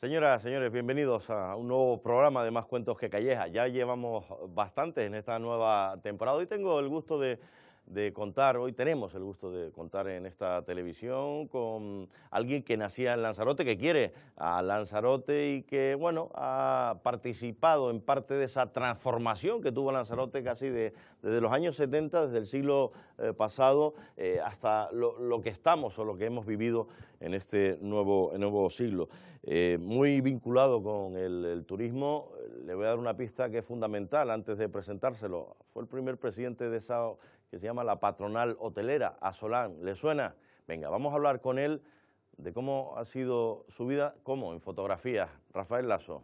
Señoras, señores, bienvenidos a un nuevo programa de Más Cuentos que Calleja. Ya llevamos bastante en esta nueva temporada y tengo el gusto de de contar, hoy tenemos el gusto de contar en esta televisión con alguien que nacía en Lanzarote, que quiere a Lanzarote y que, bueno, ha participado en parte de esa transformación que tuvo Lanzarote casi desde los años 70, desde el siglo eh, pasado, eh, hasta lo, que estamos o lo que hemos vivido en este nuevo, nuevo siglo. Eh, muy vinculado con el turismo, le voy a dar una pista que es fundamental antes de presentárselo. Fue el primer presidente de esa que se llama la patronal hotelera, a Solán. ¿Le suena? Venga, vamos a hablar con él de cómo ha sido su vida, cómo, en fotografía, Rafael Lazo.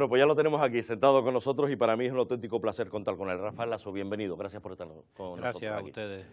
Bueno, pues ya lo tenemos aquí sentado con nosotros y para mí es un auténtico placer contar con él. Rafael Lazo, bienvenido. Gracias por estar con nosotros. Gracias a ustedes.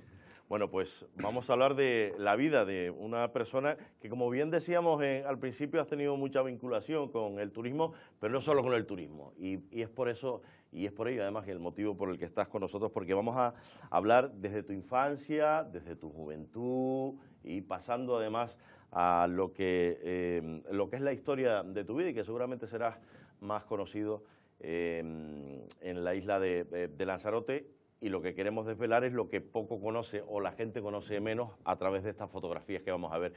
Bueno, pues vamos a hablar de la vida de una persona que, como bien decíamos al principio, has tenido mucha vinculación con el turismo, pero no solo con el turismo. Y, es por eso, y es por ello además el motivo por el que estás con nosotros, porque vamos a hablar desde tu infancia, desde tu juventud y pasando además a lo que, eh, lo que es la historia de tu vida y que seguramente serás más conocido em, en la isla de, Lanzarote y lo que queremos desvelar es lo que poco conoce o la gente conoce menos a través de estas fotografías que vamos a ver.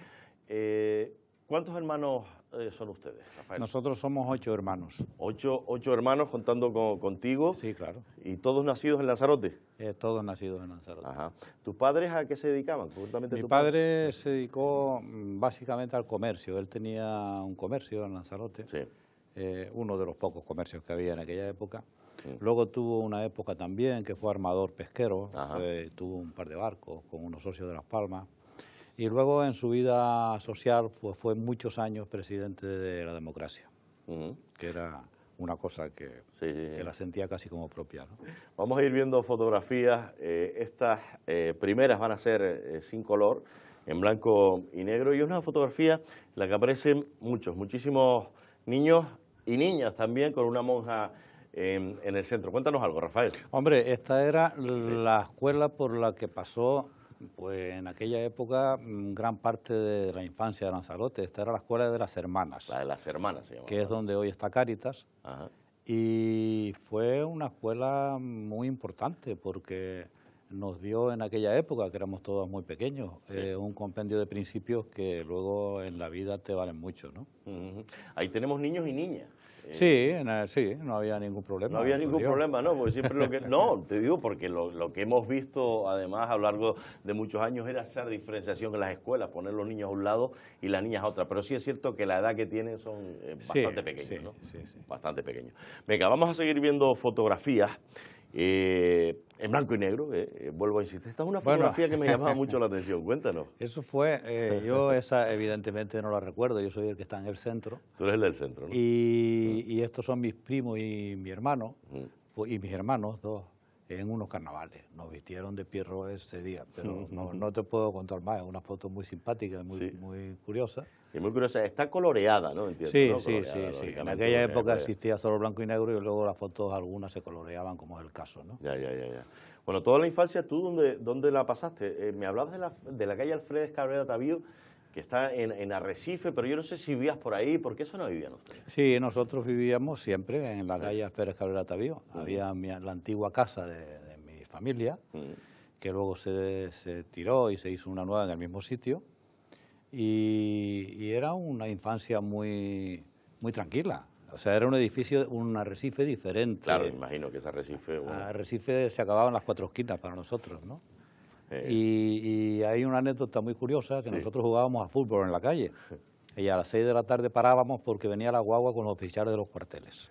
Eh, ¿Cuántos hermanos eh, son ustedes, Rafael? Nosotros somos ocho hermanos. Ocho, hermanos contando contigo. Sí, claro. ¿Y todos nacidos en Lanzarote? Eh, todos nacidos en Lanzarote. Ajá. ¿Tus padres a qué se dedicaban? Mi padre, padre se dedicó mm, básicamente al comercio. Él tenía un comercio en Lanzarote. Sí eh, uno de los pocos comercios que había en aquella época. Luego tuvo una época también que fue armador pesquero, tuvo un par de barcos con unos socios de Las Palmas. Y luego en su vida social fue, muchos años presidente de la democracia, que era una cosa que, la sentía casi como propia. ¿no? Vamos a ir viendo fotografías. Eh, estas eh, primeras van a ser sin color, en blanco y negro. Y es una fotografía en la que aparecen muchos, muchísimos niños y niñas también con una monja em, en, el centro. Cuéntanos algo, Rafael. Hombre, esta era la escuela por la que pasó, pues en aquella época, mm, gran parte de la infancia de Lanzarote. Esta era la escuela de las hermanas. La de las hermanas, se Que es donde hoy está Cáritas. Y fue una escuela muy importante porque nos dio en aquella época, que éramos todos muy pequeños, eh, un compendio de principios que luego en la vida te valen mucho, ¿no? Ahí tenemos niños y niñas. Eh, sí, sí, no había ningún problema. No había ningún problema, no, porque siempre lo que... No, te digo porque lo, que hemos visto además a lo largo de muchos años era esa diferenciación en las escuelas, poner los niños a un lado y las niñas a otra. Pero sí es cierto que la edad que tienen son eh, bastante pequeños, ¿no? Sí, sí. Bastante pequeños. Venga, vamos a seguir viendo fotografías. Eh, en blanco y negro, eh, eh, vuelvo a insistir. Esta es una fotografía que me llamaba mucho la atención, cuéntanos. Eso fue, yo esa evidentemente no la recuerdo, yo soy el que está en el centro. Tú eres el del centro, ¿no? Y, estos son mis primos y mi hermano, y mis hermanos, dos en unos carnavales. Nos vistieron de Pierro ese día, pero no, te puedo contar más. Es una foto muy simpática, muy, muy curiosa. Y muy curiosa, está coloreada, ¿no? sí, sí, sí, sí. En aquella época existía solo blanco y negro y luego las fotos algunas se coloreaban, como es el caso, ¿no? Ya, ya, ya. ya. Bueno, toda la infancia, ¿tú dónde, la pasaste? Eh, me hablabas de la, de la calle Alfredo Cabrera Tavío, que está en, en, Arrecife, pero yo no sé si vivías por ahí, porque eso no vivían ustedes? Sí, nosotros vivíamos siempre en la calle Pérez Cabrera Tavío. Había la antigua casa de, mi familia, que luego se, tiró y se hizo una nueva en el mismo sitio. Y, era una infancia muy, muy tranquila. O sea, era un edificio, un arrecife diferente. Claro, imagino que ese arrecife... Bueno. Arrecife se acababan las cuatro esquinas para nosotros, ¿no? Y, hay una anécdota muy curiosa, que nosotros jugábamos a fútbol en la calle. Y a las 6 de la tarde parábamos porque venía la guagua con los oficiales de los cuarteles.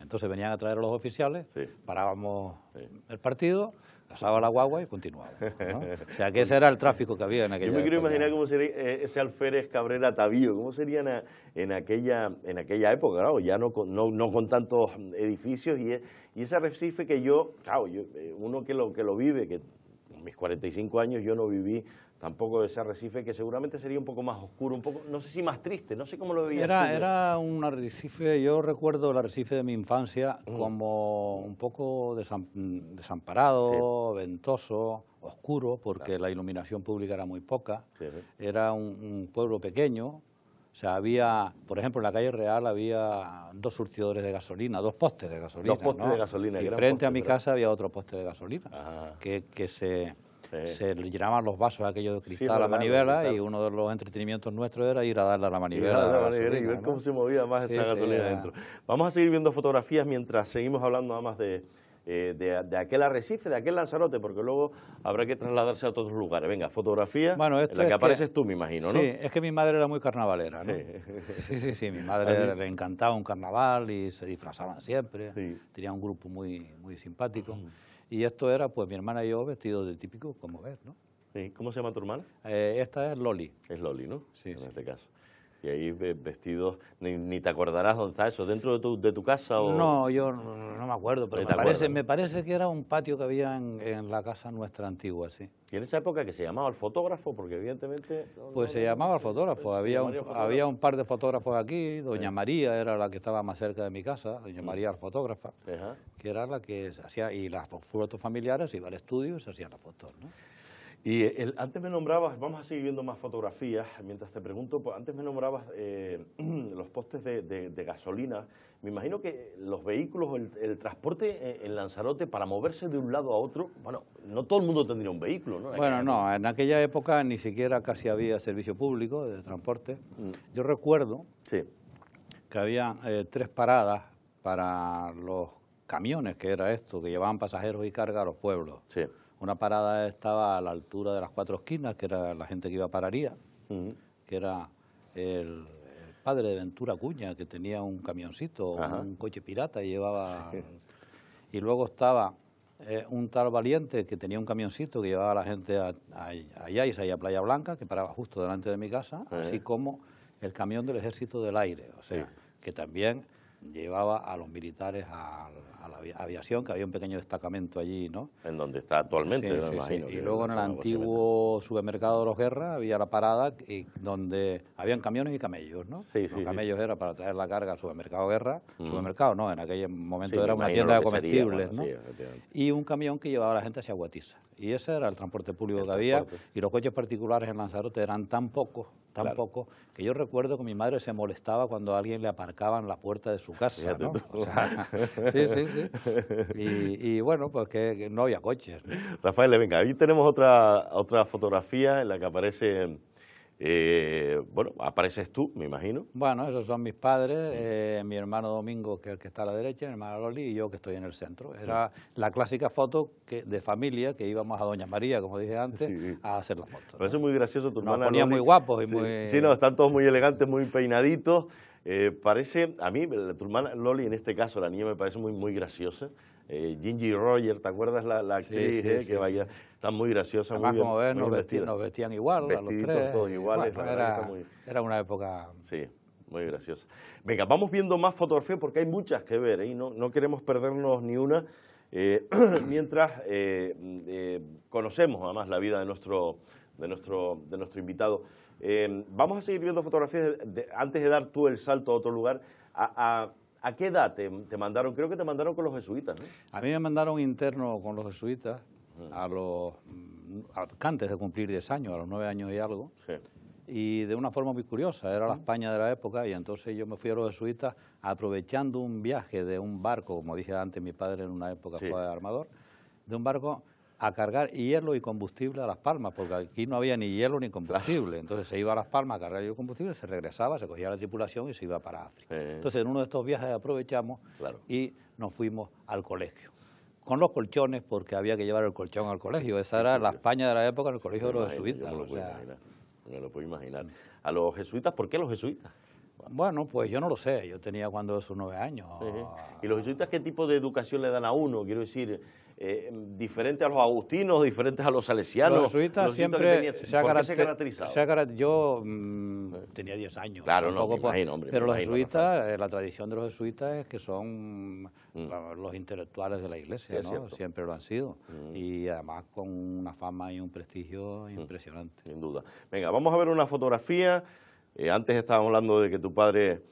Entonces venían a traer a los oficiales, parábamos el partido, pasaba la guagua y continuaba. O sea, que ese era el tráfico que había en aquella Yo me quiero imaginar cómo sería eh, ese alférez Cabrera Tavío, cómo sería en, aquella, en aquella época, claro, ya no con, no, con tantos edificios y, y ese arrecife que yo, claro, yo, eh, uno que lo, que lo vive, que en mis 45 años yo no viví tampoco ese arrecife que seguramente sería un poco más oscuro, un poco, no sé si más triste, no sé cómo lo veía. Era, era un arrecife, yo recuerdo el arrecife de mi infancia mm. como un poco desamparado, ventoso, oscuro, porque la iluminación pública era muy poca. Era un, pueblo pequeño, o sea, había, por ejemplo, en la calle Real había dos surtidores de gasolina, dos postes de gasolina. Dos postes de gasolina. Y frente a mi casa había otro poste de gasolina, que, que se, se, llenaban los vasos aquellos de cristal a la manivela y uno de los entretenimientos nuestros era ir a darle a la manivela. Y, la gasolina, y ver cómo se movía más esa gasolina adentro. Vamos a seguir viendo fotografías mientras seguimos hablando más de eh, de, aquel arrecife, de aquel Lanzarote, porque luego habrá que trasladarse a otros lugares. Venga, fotografía en la que apareces tú, me imagino, ¿no? Sí, es que mi madre era muy carnavalera, ¿no? Sí, sí, sí, mi madre le encantaba un carnaval y se disfrazaban siempre, tenía un grupo muy, simpático. Y esto era, pues, mi hermana y yo vestidos de típico, como ves, ¿no? ¿Cómo se llama tu hermana? Eh, esta es Loli. Es Loli, ¿no? Sí. En este caso. Y ahí vestidos, ni, te acordarás dónde está eso, dentro de tu, de tu casa o... No, yo no me acuerdo, pero me parece, que era un patio que había en, la casa nuestra antigua, sí. ¿Y en esa época que se llamaba el fotógrafo? Porque evidentemente... pues se llamaba el fotógrafo, eh, había un, había un par de fotógrafos aquí, doña María era la que estaba más cerca de mi casa, doña mm. María el fotógrafa, que era la que hacía, y las fotos familiares iba al estudio y se hacían las fotos, ¿no? Y antes me nombrabas, vamos a seguir viendo más fotografías, mientras te pregunto, pues antes me nombrabas eh, los postes de, gasolina. Me imagino que los vehículos, el, transporte en Lanzarote para moverse de un lado a otro, bueno, no todo el mundo tendría un vehículo, ¿no? Bueno, no, en aquella época ni siquiera casi había servicio público de transporte. Mm. Yo recuerdo que había eh, tres paradas para los camiones, que era esto, que llevaban pasajeros y carga a los pueblos. Sí. Una parada estaba a la altura de las cuatro esquinas, que era la gente que iba a Pararía, que era el, padre de Ventura Cuña, que tenía un camioncito, un coche pirata y llevaba... Y luego estaba eh, un tal Valiente, que tenía un camioncito que llevaba a la gente a, y a a Playa Blanca, que paraba justo delante de mi casa, así eh. como el camión del Ejército del Aire, o sea, que también llevaba a los militares a, la aviación, que había un pequeño destacamento allí, ¿no? En donde está actualmente, imagino. Y luego en el antiguo supermercado de los Guerras había la parada y donde habían camiones y camellos, ¿no? los camellos eran para traer la carga al supermercado Guerra, no, en aquel momento era una tienda de comestibles, y un camión que llevaba a la gente hacia Guatiza. Y ese era el transporte público que había y los coches particulares en Lanzarote eran tan pocos tampoco, que yo recuerdo que mi madre se molestaba cuando alguien le aparcaban la puerta de su casa, sí, sí, sí. Y, bueno, pues que no había coches. Rafael, venga, ahí tenemos otra, otra fotografía en la que aparece eh, bueno, apareces tú, me imagino. Bueno, esos son mis padres, mm. eh, mi hermano Domingo, que es el que está a la derecha, mi hermana Loli y yo, que estoy en el centro. Era la clásica foto de familia que íbamos a Doña María, como dije antes, a hacer la foto Pero eso es muy gracioso, tu Nos hermana ponía muy guapos y muy... Sí, no, están todos muy elegantes, muy peinaditos. Eh, parece, a mí, tu hermana Loli, en este caso, la niña me parece muy, muy graciosa eh, Gingy Roger, ¿te acuerdas la, actriz eh, que vaya? Está muy graciosa, como ves, nos, vestían, igual, a los tres. era, una época... Sí, muy graciosa. Venga, vamos viendo más fotografías porque hay muchas que ver ¿eh? y no, queremos perdernos ni una. Eh, mientras mm, conocemos además la vida de nuestro, de nuestro, de nuestro invitado. vamos a seguir viendo fotografías antes de dar tú el salto a otro lugar. a, ¿A qué edad te, mandaron? Creo que te mandaron con los jesuitas. ¿no? A mí me mandaron interno con los jesuitas a los, antes de cumplir 10 años, a los 9 años y algo. Sí. Y de una forma muy curiosa, era la España de la época y entonces yo me fui a los jesuitas aprovechando un viaje de un barco, como dije antes, mi padre en una época fue armador, de un barco a cargar hielo y combustible a Las Palmas, porque aquí no había ni hielo ni combustible. Entonces se iba a Las Palmas a cargar hielo y combustible, se regresaba, se cogía la tripulación y se iba para África. Eh. Entonces en uno de estos viajes aprovechamos y nos fuimos al colegio. Con los colchones, porque había que llevar el colchón al colegio. Esa era la España de la época, en el colegio de los jesuitas. No lo, puedo imaginar. ¿A los jesuitas? ¿Por qué los jesuitas? Bueno, pues yo no lo sé, yo tenía cuando esos nueve años. ¿Y los jesuitas qué tipo de educación le dan a uno? Quiero decir, eh, diferente a los agustinos, diferentes a los salesianos. Los jesuitas siempre se, ha caracterizado. yo mm, tenía 10 años. Claro, no, Pero los jesuitas, eh, la tradición de los jesuitas es que son mm. los intelectuales de la iglesia, ¿no? Siempre lo han sido. Mm. Y además con una fama y un prestigio impresionante. Sin duda. Venga, vamos a ver una fotografía. Eh, antes estábamos hablando de que tu padre,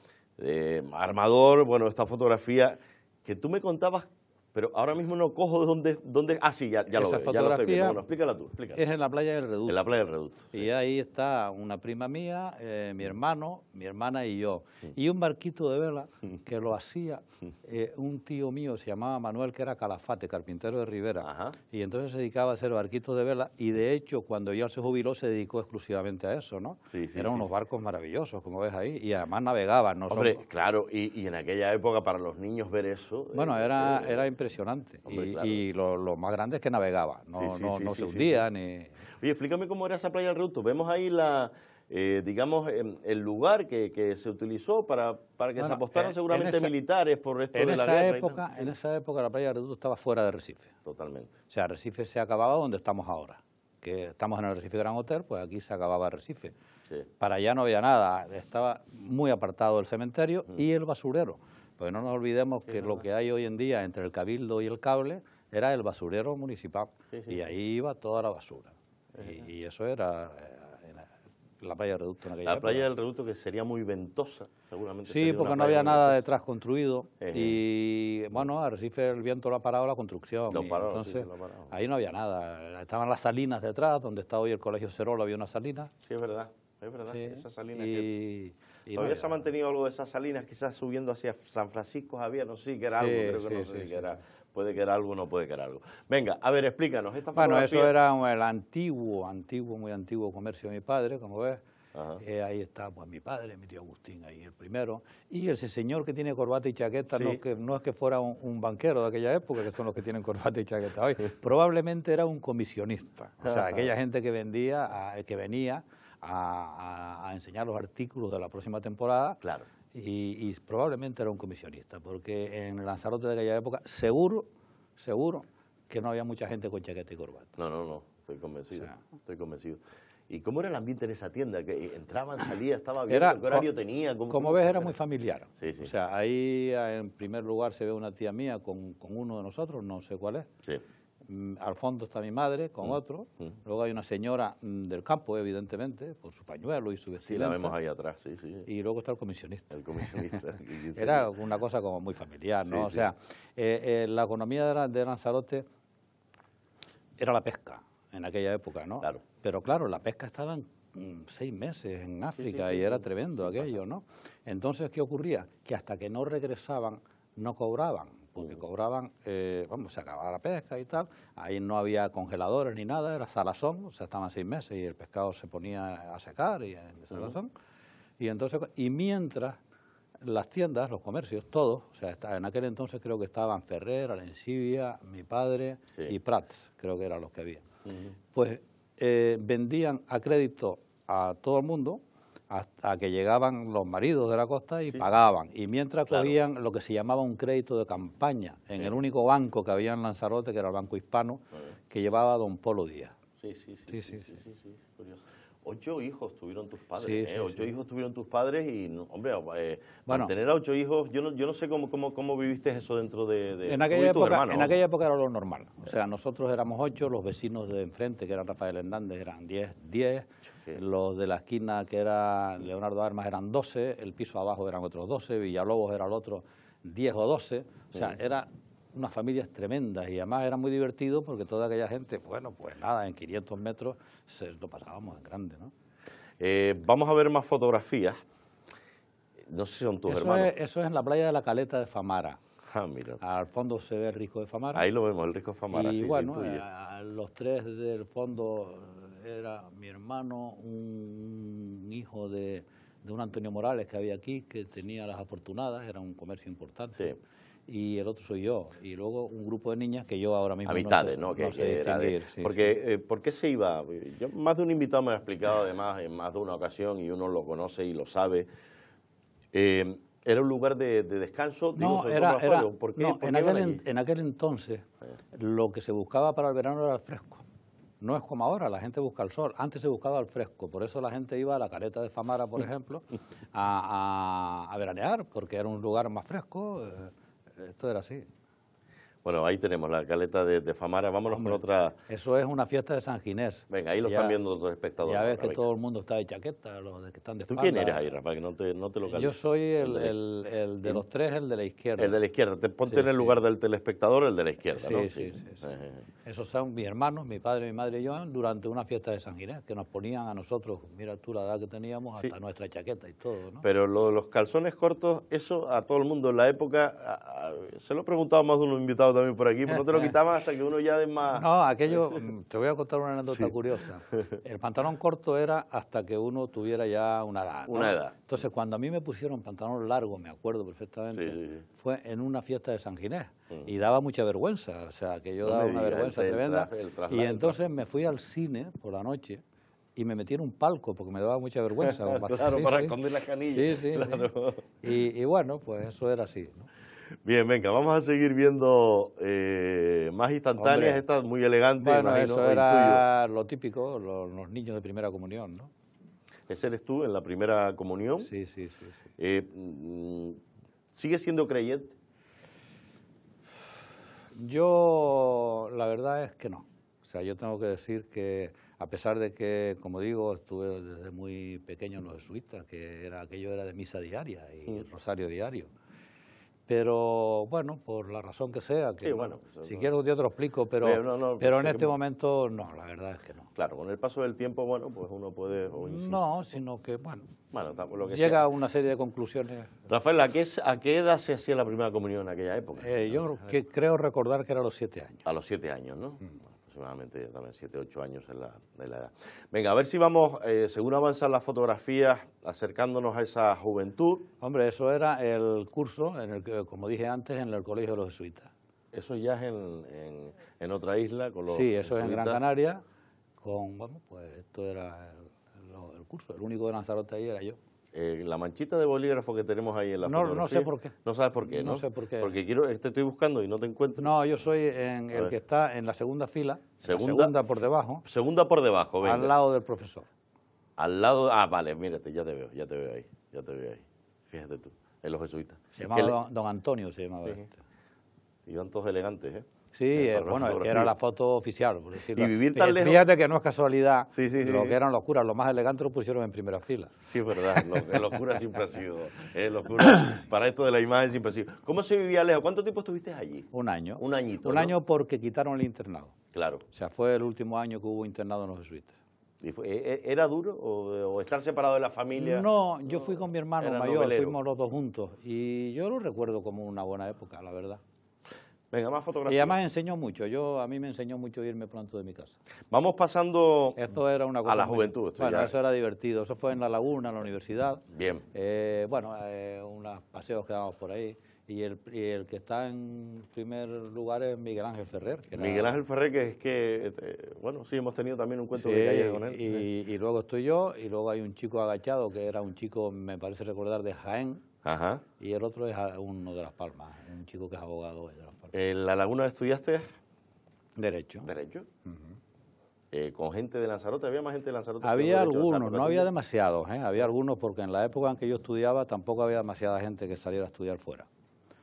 armador, bueno, esta fotografía que tú me contabas pero ahora mismo no cojo dónde... dónde ah, sí, ya, ya lo veo, fotografía lo tú, Es en la playa del Reducto. En la playa del Reducto. Y ahí está una prima mía, eh, mi mm. hermano, mi hermana y yo. Mm. Y un barquito de vela mm. que lo hacía eh, un tío mío, se llamaba Manuel, que era calafate, carpintero de Rivera. Y entonces se dedicaba a hacer barquitos de vela. Y de hecho, cuando ya se jubiló, se dedicó exclusivamente a eso, ¿no? Eran unos barcos maravillosos, como ves ahí. Y además navegaban. ¿no? Hombre, claro. Y, y, en aquella época, para los niños ver eso... Bueno, eh, era, pues, era impresionante impresionante. y, lo, más grande es que navegaba, no, se hundía ni... Oye, explícame cómo era esa playa del Reduto. Vemos ahí la... Eh, digamos, em, el lugar que, se utilizó para, que se apostaran seguramente militares por esto de la Época, en esa época la playa de Reduto estaba fuera de Recife. Totalmente. O sea, Recife se acababa donde estamos ahora. Que estamos en el Recife Gran Hotel, pues aquí se acababa Recife. Para allá no había nada, estaba muy apartado del cementerio y el basurero. Pues no nos olvidemos que lo que hay hoy en día entre el cabildo y el cable era el basurero municipal y ahí iba toda la basura. Y, eso eh, era la playa del reducto en aquella La playa del reducto que sería muy ventosa, seguramente. Sí, porque no había nada detrás construido eh. y bueno, Recife el viento lo ha parado la construcción. Lo entonces ahí no había nada. Estaban las salinas detrás, donde está hoy el Colegio cerol había una salina. Sí, es verdad, es verdad, esa salina. Y se ha mantenido algo de esas salinas, quizás subiendo hacia San Francisco Javier, no sé era algo, creo no sé puede que era algo no puede que era algo. Venga, a ver, explícanos. bueno, eso era el antiguo, antiguo, muy antiguo comercio de mi padre, como ves. Eh, ahí está pues, mi padre, mi tío Agustín, ahí el primero. Y ese señor que tiene corbata y chaqueta no, es que fuera un, banquero de aquella época, que son los que tienen corbata y chaqueta hoy. Probablemente era un comisionista. O sea, aquella gente que vendía, que venía a, enseñar los artículos de la próxima temporada. Claro. Y, probablemente era un comisionista, porque en Lanzarote de aquella época, seguro, seguro que no había mucha gente con chaqueta y corbata. No, no, no, estoy convencido, estoy convencido. ¿Y cómo era el ambiente en esa tienda? que ¿Entraban, salían, estaba bien? ¿Qué horario tenía? como ves, era, muy familiar. Sí, sí. O sea, ahí en primer lugar se ve una tía mía con, con uno de nosotros, no sé cuál es. Sí Mm, al fondo está mi madre con mm. otro, mm. luego hay una señora del campo, evidentemente, con su pañuelo y su vestido. Sí, la vemos ahí atrás, sí, sí. Y luego está el comisionista. El comisionista. Era una cosa como muy familiar, ¿no? o sea, eh, eh, la economía de, Lanzarote era la pesca en aquella época, ¿no? Claro. Pero claro, la pesca estaba en seis meses en África y era tremendo aquello, ¿no? Entonces, ¿qué ocurría? Que hasta que no regresaban, no cobraban porque cobraban, eh, vamos, se acababa la pesca y tal, ahí no había congeladores ni nada, era salazón, o sea, estaban seis meses y el pescado se ponía a secar y salazón. Y entonces, y mientras las tiendas, los comercios, todos, o sea, en aquel entonces creo que estaban Ferrer, Alencibia, mi padre y Prats, creo que eran los que había. Pues eh, vendían a crédito a todo el mundo hasta que llegaban los maridos de la costa y pagaban. Y mientras cogían lo que se llamaba un crédito de campaña en el único banco que había en Lanzarote, que era el Banco Hispano, que llevaba don Polo Díaz. sí, sí, sí, sí curioso ocho hijos tuvieron tus padres. eh, ocho hijos tuvieron tus padres y, hombre, eh, bueno, tener a ocho hijos, yo no, yo no sé cómo, cómo, cómo viviste eso dentro de, de en aquella época, En aquella época era lo normal. O sea, nosotros éramos ocho, los vecinos de enfrente, que eran Rafael Hernández, eran diez, diez. Los de la esquina, que era Leonardo Armas, eran doce. El piso abajo eran otros doce. Villalobos era el otro diez o doce. O sea, era unas familias tremendas y además era muy divertido porque toda aquella gente, bueno, pues nada, en 500 metros se lo pasábamos en grande, ¿no? Eh, vamos a ver más fotografías. No sé son tus eso hermanos. Es, eso es en la playa de la Caleta de Famara. Ah, mira. Al fondo se ve el rico de Famara. Ahí lo vemos, el risco de Famara. Y bueno, eh, los tres del fondo eh, era mi hermano, un hijo de, de un Antonio Morales que había aquí, que tenía las afortunadas, era un comercio importante y el otro soy yo. Y luego un grupo de niñas que yo ahora mismo. A ¿no? ¿no? Que, porque, eh, ¿Por qué se iba? Yo, más de un invitado me ha explicado, además, en más de una ocasión, y uno lo conoce y lo sabe. Eh, ¿Era un lugar de, de descanso? No, era, en, aquel aquel entonces lo que se buscaba para el verano era el fresco. No es como ahora, la gente busca el sol. Antes se buscaba el fresco, por eso la gente iba a la careta de Famara, por ejemplo, a, a, veranear, porque era un lugar más fresco. Eh, esto era así. Bueno, ahí tenemos la caleta de, Famara. Vámonos con otra. Eso es una fiesta de San Ginés. Venga, ahí lo están viendo los espectadores. Ya ves que todo el mundo está de chaqueta, los que están de ¿Tú quién eres ahí, Rafa? Que no te, eh, lo calles. Yo soy el, de los tres, el de la izquierda. El de la izquierda. Te ponte en el lugar del telespectador, el de la izquierda, ¿no? Sí, sí, sí. Eh, eh, Esos son mis hermanos, mi padre, mi madre y yo, durante una fiesta de San Ginés, que nos ponían a nosotros, mira tú la edad que teníamos, hasta nuestra chaqueta y todo, ¿no? Pero lo, los calzones cortos, eso a todo el mundo en la época, se lo preguntaba más de unos invitado por aquí, pero pues no te lo quitabas hasta que uno ya de más... No, aquello, mm, te voy a contar una anécdota curiosa. El pantalón corto era hasta que uno tuviera ya una edad. Una edad. Entonces, cuando a mí me pusieron pantalón largo, me acuerdo perfectamente, fue en una fiesta de San Ginés mm. y daba mucha vergüenza, o sea, que yo daba una vergüenza tremenda. y entonces me fui al cine por la noche y me metí en un palco porque me daba mucha vergüenza. claro, para esconder las canillas. Sí, sí, y, y, bueno, pues eso era así. ¿no? Bien, venga, vamos a seguir viendo eh, más instantáneas, estas muy elegantes. Bueno, eso era lo típico, los, niños de primera comunión, ¿no? Ese eres tú en la primera comunión. Sí, sí, sí. Eh, mm, ¿Sigues siendo creyente? Yo, la verdad es que no. O sea, yo tengo que decir que, a pesar de que, como digo, estuve desde muy pequeño en los jesuitas, que era, aquello era de misa diaria y mm. rosario diario pero bueno, por la razón que sea, bueno, pues, si quiero quieres te lo explico, pero, pero, en este momento no, la verdad es que no. Claro, con el paso del tiempo, bueno, pues uno puede... O no, sino que, bueno, llega a una serie de conclusiones. Rafael, ¿a qué, ¿a qué edad se hacía la primera comunión en aquella época? Eh, yo que creo recordar que era a los siete años. A los siete años, ¿no? Mm aproximadamente también 7, 8 años en la, edad. Venga, a ver si vamos, eh, según avanzan las fotografías, acercándonos a esa juventud. Hombre, eso era el curso, en el que, como dije antes, en el Colegio de los Jesuitas. Eso ya es en, otra isla. Con sí, eso es en Gran Canaria. Con, bueno, pues esto era el, el curso, el único de Lanzarote ahí era yo. Eh, la manchita de bolígrafo que tenemos ahí en la no, No sé por qué. No sabes por qué, ¿no? No sé por qué. Porque quiero, te este estoy buscando y no te encuentro. No, yo soy el que está en la segunda fila, segunda, por debajo. Segunda por debajo, venga. Al lado del profesor. Al lado, ah, vale, mírate, ya te veo, ya te veo ahí, ya te veo ahí. Fíjate tú, en los jesuitas. Se llamaba don, Antonio, se llamaba. Este. Iban todos elegantes, ¿eh? Sí, eh, eh, bueno, era la foto oficial. Y vivir tan lejos. Fíjate que no es casualidad. Sí, sí, lo que eran los curas, lo más elegante lo pusieron en primera fila. Sí, es verdad. Los curas siempre ha sido. Eh, los para esto de la imagen siempre han sido. ¿Cómo se vivía lejos? ¿Cuánto tiempo estuviste allí? Un año. Un añito. Un año porque quitaron el internado. Claro. O sea, fue el último año que hubo internado en los jesuitas. ¿Y ¿Era duro o, estar separado de la familia? No, yo fui con mi hermano mayor, fuimos los dos juntos y yo lo recuerdo como una buena época, la verdad. Venga, más fotografías. Y además enseñó mucho. Yo, a mí me enseñó mucho irme pronto de mi casa. Vamos pasando Esto era a la juventud. bueno, eso era divertido. Eso fue en la laguna, en la universidad. Bien. Eh, bueno, eh, unos paseos que dábamos por ahí. Y el, que está en primer lugar es Miguel Ángel Ferrer. Miguel Ángel Ferrer, que es que, eh, bueno, sí, hemos tenido también un cuento de calle con él. y luego estoy yo, y luego hay un chico agachado, que era un chico, me parece recordar, de Jaén, y el otro es uno de Las Palmas, un chico que es abogado de Las Palmas. ¿En eh, La Laguna estudiaste? Derecho. ¿Derecho? Eh, ¿Con gente de Lanzarote? ¿Había más gente de Lanzarote? Había algunos, no había demasiados, ¿eh? había algunos porque en la época en que yo estudiaba tampoco había demasiada gente que saliera a estudiar fuera.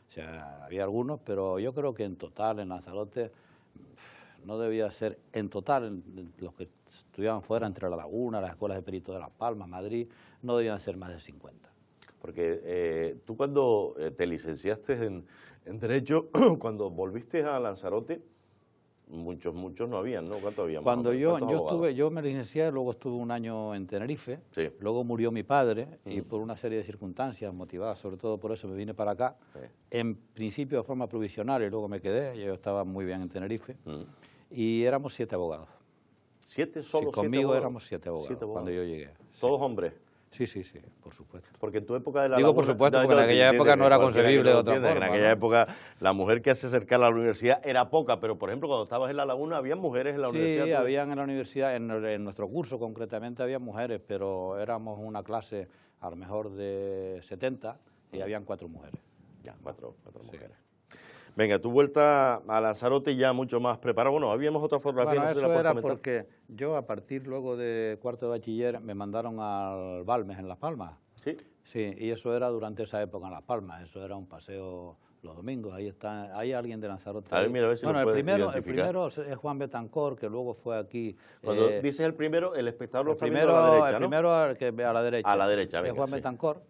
O sea, había algunos, pero yo creo que en total en Lanzarote no debía ser en total, los que estudiaban fuera, entre La Laguna, las escuelas de peritos de Las Palmas, Madrid, no debían ser más de 50. Porque eh, tú cuando eh, te licenciaste en, Derecho, cuando volviste a Lanzarote, muchos, muchos no habían, ¿no? Cuando yo, estuve, yo me licencié, luego estuve un año en Tenerife, luego murió mi padre y por una serie de circunstancias, motivadas sobre todo por eso, me vine para acá, en principio de forma provisional y luego me quedé, yo estaba muy bien en Tenerife, y éramos siete abogados. ¿Siete solo? conmigo éramos siete abogados, cuando yo llegué. ¿Todos hombres? Sí, sí, sí, por supuesto. Porque en tu época de la Digo por supuesto, porque en aquella época no era concebible otra forma. En aquella época la mujer que se acercaba a la universidad era poca, pero por ejemplo cuando estabas en La Laguna había mujeres en la universidad. Sí, había en la universidad, en, nuestro curso concretamente había mujeres, pero éramos una clase a lo mejor de 70 y habían cuatro mujeres. Ya, cuatro, cuatro mujeres. Venga, tu vuelta a Lanzarote ya mucho más preparado. Bueno, habíamos otra fotografía. Bueno, eso era porque yo a partir luego de cuarto de bachiller me mandaron al Balmes en Las Palmas. Sí. Sí, y eso era durante esa época en Las Palmas. Eso era un paseo los domingos. Ahí está, hay alguien de Lanzarote. A ver, mira, a ver si bueno, el primero, el primero es Juan Betancor, que luego fue aquí. Cuando eh, dices el primero, el espectador primero, a la derecha, El primero a la derecha. A la derecha, Juan Betancor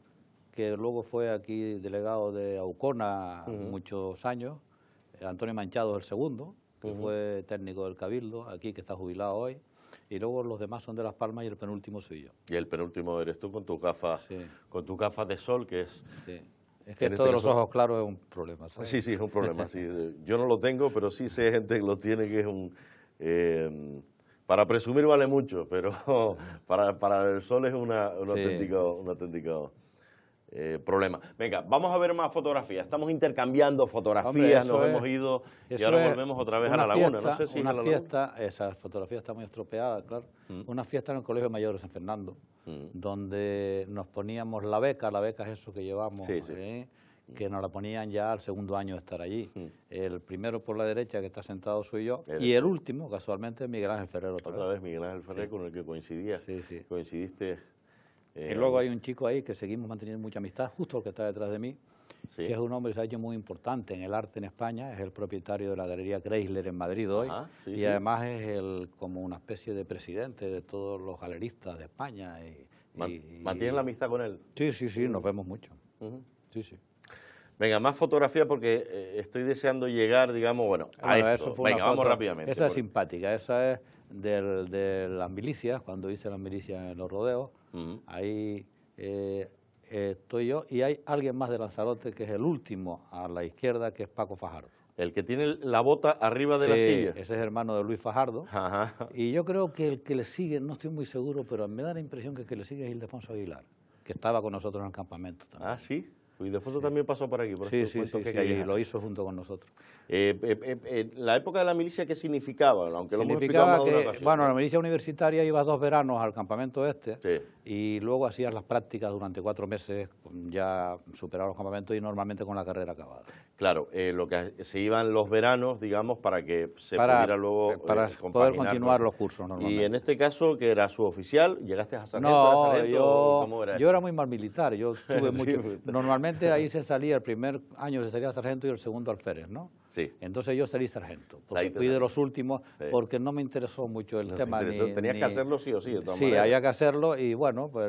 que luego fue aquí delegado de Aucona muchos años, Antonio Manchado el segundo, que fue técnico del Cabildo, aquí que está jubilado hoy, y luego los demás son de Las Palmas y el penúltimo soy yo. Y el penúltimo eres tú con tus gafas, con tus de sol, que es... Es que este todos los ojos claros es un problema. ¿sabes? Sí, sí, es un problema. sí. Yo no lo tengo, pero sí sé gente que lo tiene, que es un... Eh, para presumir vale mucho, pero para, el sol es una, un eh, problema. Venga, vamos a ver más fotografías. Estamos intercambiando fotografías, nos hemos ido y ahora volvemos otra vez a la laguna. no sé si una la fiesta, esa fotografía está muy estropeada, claro. Mm. Una fiesta en el Colegio Mayor de San Fernando, mm. donde nos poníamos la beca, la beca es eso que llevamos, ¿eh? que nos la ponían ya al segundo año de estar allí. Mm. El primero por la derecha que está sentado soy yo y el último, casualmente, Miguel Ángel Ferrero. Otra, otra vez Miguel Ángel Ferrero con el que coincidía. Coincidiste eh, y luego hay un chico ahí que seguimos manteniendo mucha amistad, justo el que está detrás de mí, que es un hombre que se ha hecho muy importante en el arte en España, es el propietario de la Galería Chrysler en Madrid hoy, y además es el, como una especie de presidente de todos los galeristas de España. Y, ¿Mantienen la amistad con él? Sí, sí, sí, nos mm. vemos mucho. Venga, más fotografía porque eh, estoy deseando llegar, digamos, bueno, a esto. Venga, vamos rápidamente. Esa es simpática, esa es del, de las milicias, cuando hice las milicias en los rodeos, Ahí eh, eh, estoy yo y hay alguien más de Lanzarote que es el último a la izquierda, que es Paco Fajardo. El que tiene la bota arriba de la silla. Ese es hermano de Luis Fajardo. Y yo creo que el que le sigue, no estoy muy seguro, pero me da la impresión que el que le sigue es Ildefonso Aguilar, que estaba con nosotros en el campamento también. Ah, sí y Defonso también pasó por aquí, por sí, sí, lo hizo junto con nosotros. Eh, eh, eh, ¿La época de la milicia qué significaba? Aunque lo hemos Bueno, la milicia universitaria iba dos veranos al campamento este y luego hacías las prácticas durante cuatro meses, ya superados los campamentos y normalmente con la carrera acabada. Claro, lo que se iban los veranos, digamos, para que se pudiera luego poder continuar los cursos normalmente. Y en este caso, que era su oficial llegaste a sargento, yo, era? muy mal militar, yo mucho... Normalmente ahí se salía, el primer año se salía sargento y el segundo alférez, ¿no? Sí. Entonces yo salí sargento, porque fui de los últimos, porque no me interesó mucho el tema. Ni, Tenías que hacerlo sí o sí, Sí, había que hacerlo y bueno, pues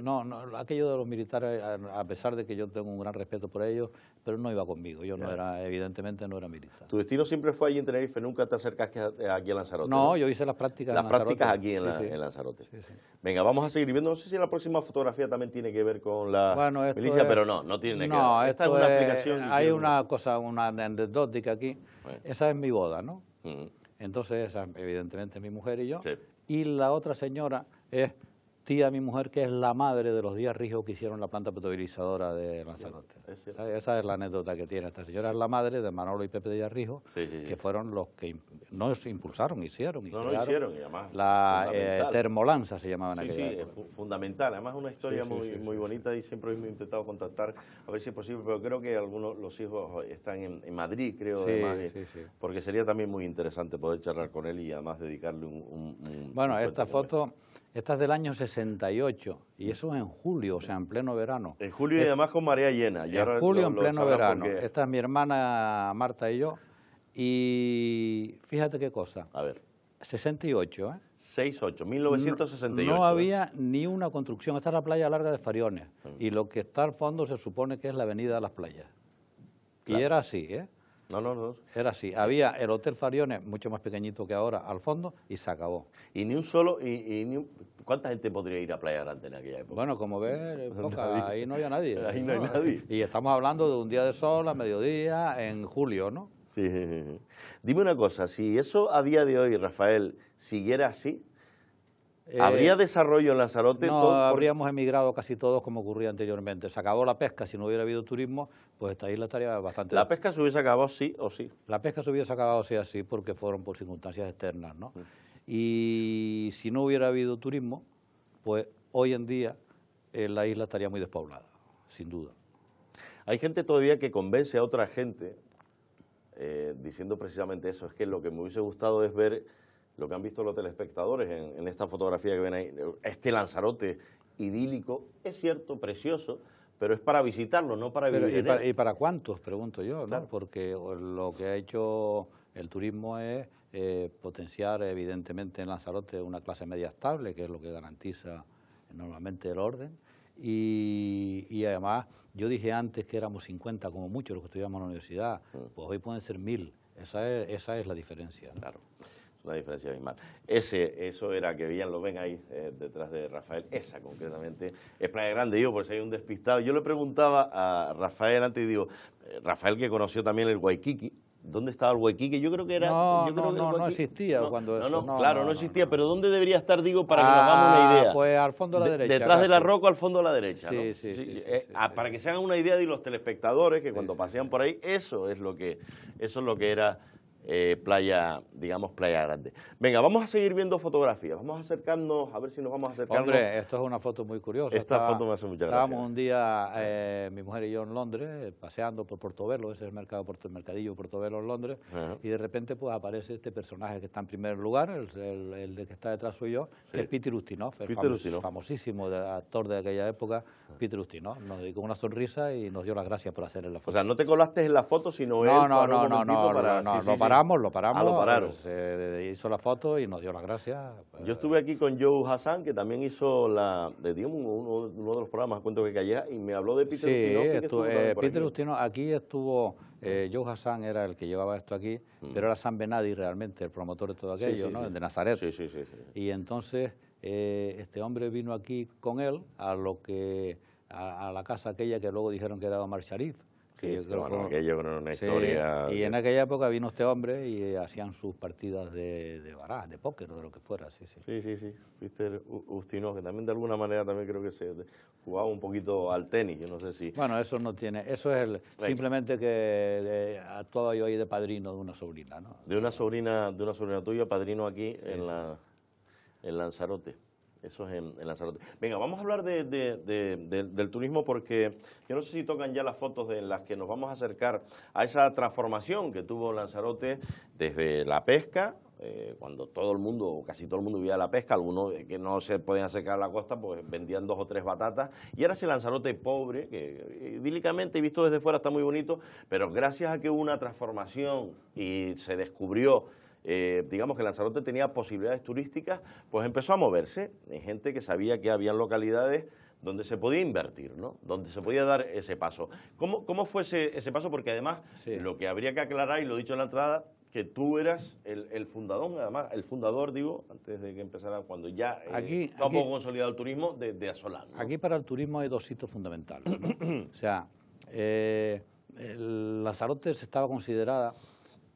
no, no, aquello de los militares, a pesar de que yo tengo un gran respeto por ellos, pero no iba conmigo. Yo no era, evidentemente, no era militar. ¿Tu destino siempre fue allí en Tenerife? ¿Nunca te acercaste eh, aquí a Lanzarote? No, yo hice las prácticas Las prácticas aquí en, Lanzarote. Venga, vamos a seguir viendo. No sé si la próxima fotografía también tiene que ver con la milicia, pero no, no tiene que ver. Esta es una Hay una cosa, una anecdótica aquí. Esa es mi boda, ¿no? Entonces, esa, evidentemente, mi mujer y yo. Y la otra señora es tía mi mujer que es la madre de los Díaz Ríos que hicieron la planta petrolizadora de Lanzarote. esa, es la anécdota que tiene esta señora, es la madre de Manolo y Pepe Díaz Rijo, que fueron los que nos impulsaron, hicieron. no, no hicieron, y además. La eh, termolanza se llamaba en aquella Sí, es fundamental. Además, es una historia muy, muy bonita y siempre he intentado contactar, a ver si es posible, pero creo que algunos, los hijos están en, Madrid, creo, además, eh, porque sería también muy interesante poder charlar con él y además dedicarle un. bueno, esta foto. Esta es del año 68 y mm. eso es en julio, o sea, en pleno verano. En julio y además con marea llena. en julio, en pleno verano. Esta es mi hermana Marta y yo. Y fíjate qué cosa. A ver. 68, ¿eh? 68, 1968. No, no ¿eh? había ni una construcción. Esta es la playa larga de Fariones. Mm. Y lo que está al fondo se supone que es la avenida de las playas. Y era así, ¿eh? No, no, no. Era así. Había el Hotel Fariones, mucho más pequeñito que ahora, al fondo, y se acabó. Y ni un solo... Y, ni ¿Cuánta gente podría ir a Playa Grande en aquella época? Bueno, como ves, poca, ahí no había nadie. Ahí no, hay nadie. Y estamos hablando de un día de sol a mediodía en julio, ¿no? Sí, Dime una cosa, si eso a día de hoy, Rafael, siguiera así, eh, ¿Habría desarrollo en Lanzarote? No, habríamos emigrado casi todos como ocurría anteriormente. Se acabó la pesca si no hubiera habido turismo pues esta isla estaría bastante... ¿La pesca se hubiese acabado sí o sí? La pesca se hubiese acabado sí o sí porque fueron por circunstancias externas, ¿no? Y si no hubiera habido turismo, pues hoy en día eh, la isla estaría muy despoblada, sin duda. Hay gente todavía que convence a otra gente eh, diciendo precisamente eso, es que lo que me hubiese gustado es ver lo que han visto los telespectadores en, en esta fotografía que ven ahí, este Lanzarote idílico, es cierto, precioso, pero es para visitarlo, no para vivir. ¿y, para, ¿Y para cuántos? Pregunto yo, Porque lo que ha hecho el turismo es eh, potenciar, evidentemente, en Lanzarote una clase media estable, que es lo que garantiza normalmente el orden. Y, además, yo dije antes que éramos 50 como mucho los que estudiamos en la universidad, mm. pues hoy pueden ser mil. Esa es, esa es la diferencia. Claro una diferencia abismal. Ese, eso era que veían, lo ven ahí eh, detrás de Rafael, esa concretamente es Playa Grande, digo, por si hay un despistado. Yo le preguntaba a Rafael antes y digo, eh, Rafael que conoció también el Waikiki, ¿Dónde estaba el Waikiki? Yo creo que era... No, no, no, no existía cuando eso. claro, no, existía, pero ¿dónde debería estar, digo, para que nos ah, hagamos una idea? Pues al fondo a la derecha. detrás De, la roca al fondo a la derecha. Sí, sí, sí, eh, ah, Para que se hagan una idea de los telespectadores, que cuando pasean por ahí, eso es lo que, eso es lo que era eh, playa, digamos, playa grande. Venga, vamos a seguir viendo fotografías, vamos a acercarnos, a ver si nos vamos a acercar. Hombre, esto es una foto muy curiosa. Esta foto me hace mucha gracia. Estábamos un día, eh, mi mujer y yo en Londres, paseando por Portobelo, ese es el mercado, el mercadillo Portobelo en Londres, y de repente pues aparece este personaje que está en primer lugar, el, el, que está detrás soy yo, que es Peter Ustinov, el Peter famosísimo actor de aquella época, Peter Ustinov, nos dedicó una sonrisa y nos dio las gracias por hacer la foto. O sea, no te colaste en la foto, sino él no, no, no, no, no, no, no para lo paramos. Ah, lo pararon. Eh, se hizo la foto y nos dio las gracias. Pues. Yo estuve aquí con Joe Hassan, que también hizo la... uno, de los programas, cuento que allá, y me habló de Peter Ustino, eh, Peter aquí. Ustino, aquí estuvo... Eh, Joe Hassan era el que llevaba esto aquí, mm. pero era San Benadi realmente, el promotor de todo aquello, ¿no? de Nazaret. Sí, sí, sí. Y entonces este hombre vino aquí con él a lo que... a la casa aquella que luego dijeron que era Omar Sharif. Que una historia... Y en aquella época vino este hombre y hacían sus partidas de, de de póker o de lo que fuera, sí, sí. Sí, sí, sí. Viste, que también de alguna manera también creo que se jugaba un poquito al tenis, yo no sé si... Bueno, eso no tiene... Eso es simplemente que actuaba yo ahí de padrino de una sobrina, ¿no? De una sobrina, de una sobrina tuya, padrino aquí en, La, en Lanzarote. Eso es en, Lanzarote. Venga, vamos a hablar del turismo porque yo no sé si tocan ya las fotos de las que nos vamos a acercar a esa transformación que tuvo Lanzarote desde la pesca, eh, cuando todo el mundo, casi todo el mundo vivía de la pesca, algunos eh, que no se podían acercar a la costa, pues vendían dos o tres batatas, y ahora ese Lanzarote pobre, que idílicamente visto desde fuera está muy bonito, pero gracias a que hubo una transformación y se descubrió eh, digamos que Lanzarote tenía posibilidades turísticas, pues empezó a moverse. Hay gente que sabía que había localidades donde se podía invertir, ¿no? Donde se podía dar ese paso. ¿Cómo, cómo fue ese, paso? Porque además, lo que habría que aclarar, y lo he dicho en la entrada, que tú eras el, fundador, además, el fundador, digo, antes de que empezara, cuando ya eh, aquí, poco consolidado el turismo de, de Aquí para el turismo hay dos sitios fundamentales. o sea, eh, Lanzarote estaba considerada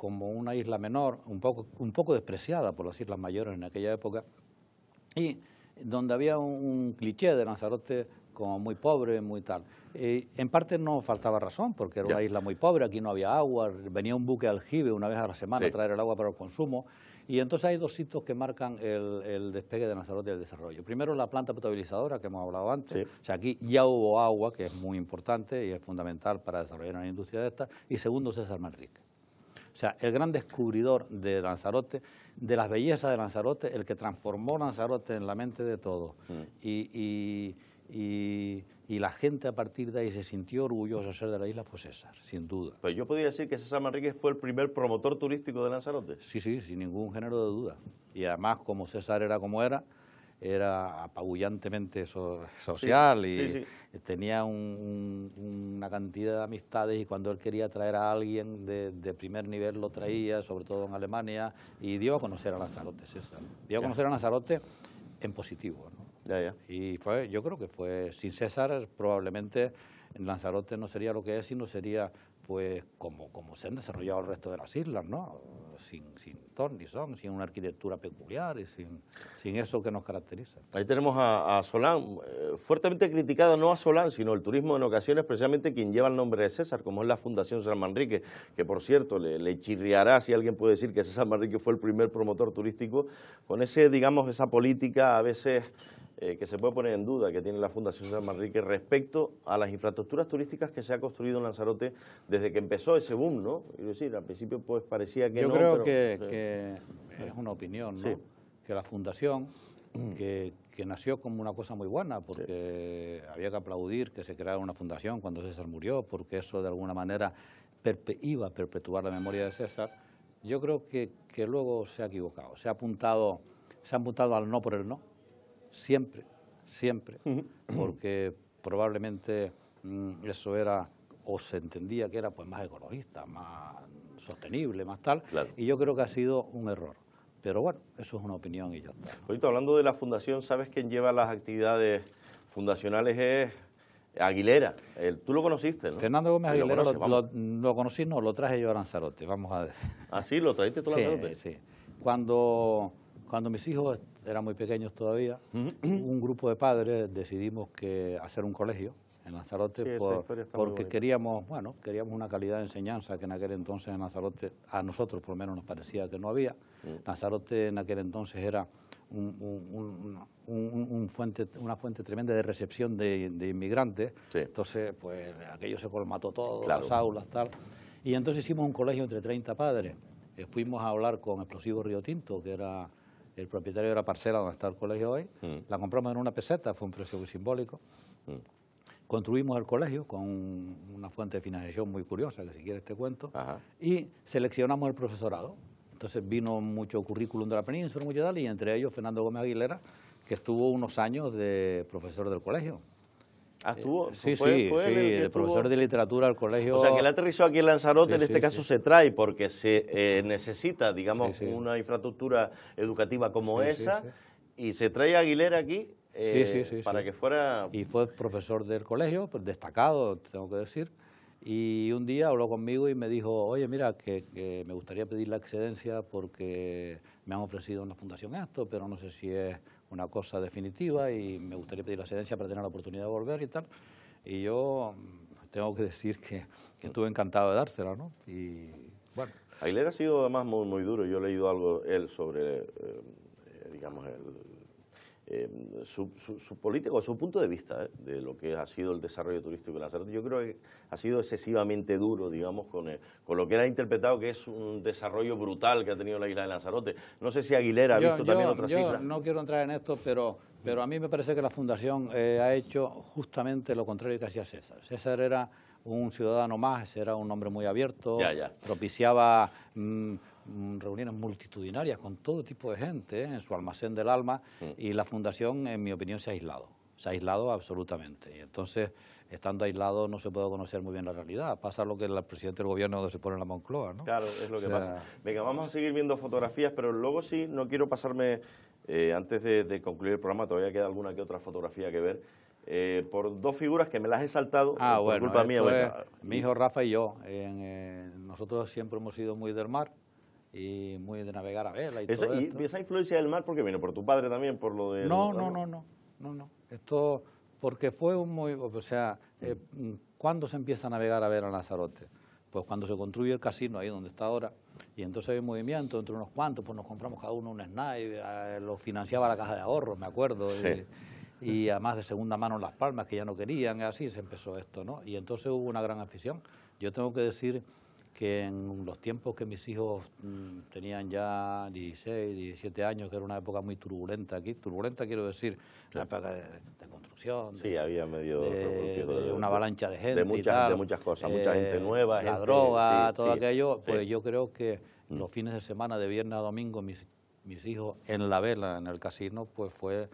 como una isla menor, un poco, despreciada por las islas mayores en aquella época, y donde había un, cliché de Lanzarote como muy pobre, muy tal. en parte no faltaba razón, porque era una isla muy pobre, aquí no había agua, venía un buque aljibe una vez a la semana a traer el agua para el consumo. Y entonces hay dos hitos que marcan el, despegue de Lanzarote y el desarrollo. Primero, la planta potabilizadora que hemos hablado antes. O sea, aquí ya hubo agua, que es muy importante y es fundamental para desarrollar una industria de esta. Y segundo, César Manrique. O sea, el gran descubridor de Lanzarote, de las bellezas de Lanzarote, el que transformó Lanzarote en la mente de todos. Mm. Y, la gente a partir de ahí se sintió orgullosa de ser de la isla, fue César, sin duda. Pues yo podría decir que César Manrique fue el primer promotor turístico de Lanzarote. Sí, sí, sin ningún género de duda. Y además, como César era como era, era apabullantemente social y tenía una cantidad de amistades y cuando él quería traer a alguien de, primer nivel lo traía, sobre todo en Alemania, y dio a conocer a Lanzarote, César. Dio a conocer a Lanzarote en positivo. Y fue, yo creo que fue, sin César probablemente Lanzarote no sería lo que es, sino sería pues como, se han desarrollado el resto de las islas, ¿no? Sin, sin ton ni son, sin una arquitectura peculiar y sin, eso que nos caracteriza. Ahí tenemos a, a Solán, eh, fuertemente criticada no a Solán, sino el turismo en ocasiones, precisamente quien lleva el nombre de César, como es la Fundación San Manrique, que por cierto le, chirriará si alguien puede decir que César Manrique fue el primer promotor turístico, con ese, digamos, esa política a veces eh, que se puede poner en duda que tiene la Fundación San Manrique respecto a las infraestructuras turísticas que se ha construido en Lanzarote desde que empezó ese boom, ¿no? Es decir, al principio pues parecía que Yo creo que, es una opinión, ¿no? Que la Fundación, que, nació como una cosa muy buena, porque había que aplaudir que se creara una fundación cuando César murió, porque eso de alguna manera iba a perpetuar la memoria de César, yo creo que, que luego se ha equivocado, se ha apuntado, se ha apuntado al no por el no, Siempre, siempre, porque probablemente mm, eso era o se entendía que era pues más ecologista, más sostenible, más tal, y yo creo que ha sido un error. Pero bueno, eso es una opinión y yo está. Ahorita hablando de la fundación, ¿sabes quién lleva las actividades fundacionales? Es Aguilera, tú lo conociste, ¿no? Fernando Gómez Aguilera lo, conocí, no, lo traje yo a Lanzarote, vamos a... ¿Ah, sí? ¿Lo trajiste tú a Lanzarote? Sí, sí. Cuando, cuando mis hijos eran muy pequeños todavía, un grupo de padres decidimos que hacer un colegio en Lanzarote porque queríamos, bueno, queríamos una calidad de enseñanza que en aquel entonces en Lanzarote, a nosotros por lo menos nos parecía que no había. Mm. Lanzarote en aquel entonces era un, fuente, una fuente tremenda de recepción de, inmigrantes. Entonces, pues aquello se colmató todo, las aulas, tal. Y entonces hicimos un colegio entre 30 padres. Eh, fuimos a hablar con Explosivo Río Tinto, que era el propietario de la parcela donde está el colegio hoy, mm. la compramos en una peseta, fue un precio muy simbólico. Mm. Construimos el colegio con una fuente de financiación muy curiosa, que si quieres te cuento, y seleccionamos el profesorado. Entonces vino mucho currículum de la península, y entre ellos Fernando Gómez Aguilera, que estuvo unos años de profesor del colegio. Ah, eh, estuvo. Sí, sí, el, profesor de literatura al colegio. O sea, que el aterrizó aquí en Lanzarote, en este caso se trae porque se eh, necesita, digamos, una infraestructura educativa como esa, y se trae Aguilera aquí eh, para que fuera... Y fue profesor del colegio, pues, destacado, tengo que decir, y un día habló conmigo y me dijo, oye, mira, que, me gustaría pedir la excedencia porque me han ofrecido una Fundación esto, pero no sé si es una cosa definitiva y me gustaría pedir la cedencia para tener la oportunidad de volver y tal. Y yo tengo que decir que, estuve encantado de dársela, ¿no? Y bueno. ha sido además muy, muy duro. Yo he leído algo él sobre, eh, eh, digamos, el Em, su, su, su, política su punto de vista ¿eh? de lo que ha sido el desarrollo turístico de Lanzarote. Yo creo que ha sido excesivamente duro, digamos, con, lo que él ha interpretado que es un desarrollo brutal que ha tenido la isla de Lanzarote. No sé si Aguilera ha visto también otras yo No quiero entrar en esto, pero, a mí me parece que la Fundación eh, ha hecho justamente lo contrario que hacía César. César era un ciudadano más, era un hombre muy abierto, propiciaba... Mm, Mm, reuniones multitudinarias con todo tipo de gente ¿eh? en su almacén del alma mm. y la fundación, en mi opinión, se ha aislado, se ha aislado absolutamente. Y entonces, estando aislado, no se puede conocer muy bien la realidad. Pasa lo que el presidente del gobierno se pone en la Moncloa, ¿no? Claro, es lo que pasa. Venga, vamos a seguir viendo fotografías, pero luego sí, no quiero pasarme, eh, antes de, concluir el programa, todavía queda alguna que otra fotografía que ver. Eh, por dos figuras que me las he saltado ah, culpa mía. mi hijo Rafa y yo, nosotros siempre hemos sido muy del mar y muy de navegar a vela. Y, esa, todo esto. y esa influencia del mar, porque vino? por tu padre también, por lo de... No, no, no, no, no, no. Esto, porque fue un muy... O sea, eh, ¿cuándo se empieza a navegar a vela a Lanzarote? Pues cuando se construye el casino, ahí donde está ahora, y entonces hay movimiento entre unos cuantos, pues nos compramos cada uno un SNAI, eh, lo financiaba la caja de ahorros, me acuerdo, y, y, además de segunda mano en Las Palmas, que ya no querían, así se empezó esto, ¿no? Y entonces hubo una gran afición. Yo tengo que decir que en los tiempos que mis hijos mm, tenían ya 16, 17 años, que era una época muy turbulenta aquí, turbulenta quiero decir, la época de, construcción. sí, había medio una avalancha de gente. De muchas, cosas, mucha gente eh, nueva. La droga, todo aquello. Pues yo creo que mm. los fines de semana, de viernes a domingo, mis, hijos en la vela, en el casino, pues fue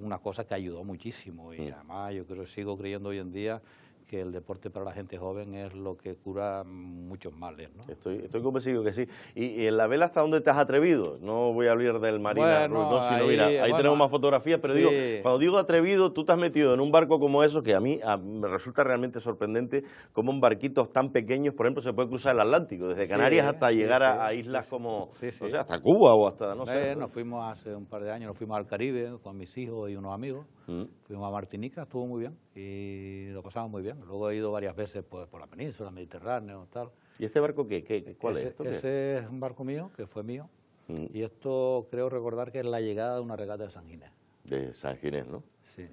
una cosa que ayudó muchísimo. Y mm. además yo creo sigo creyendo hoy en día que el deporte para la gente joven es lo que cura muchos males. ¿no? Estoy, convencido que sí. ¿Y, en la vela hasta dónde te has atrevido? No voy a hablar del Marina ahí, mira, ahí tenemos más fotografías, pero digo, cuando digo atrevido, tú te has metido en un barco como eso, que a mí me resulta realmente sorprendente cómo un barquitos tan pequeños, por ejemplo, se puede cruzar el Atlántico, desde Canarias hasta llegar a, islas como, o sea, hasta Cuba o hasta, no sé. Nos fuimos hace un par de años, nos fuimos al Caribe con mis hijos y unos amigos, mm. fuimos a Martinica, estuvo muy bien y lo pasamos muy bien luego he ido varias veces pues, por la península, Mediterráneo, tal. ¿Y este barco qué? qué ¿Cuál es? Esto ese es un barco mío, que fue mío, mm. y esto creo recordar que es la llegada de una regata de San Ginés. De San Ginés, ¿no? Sí.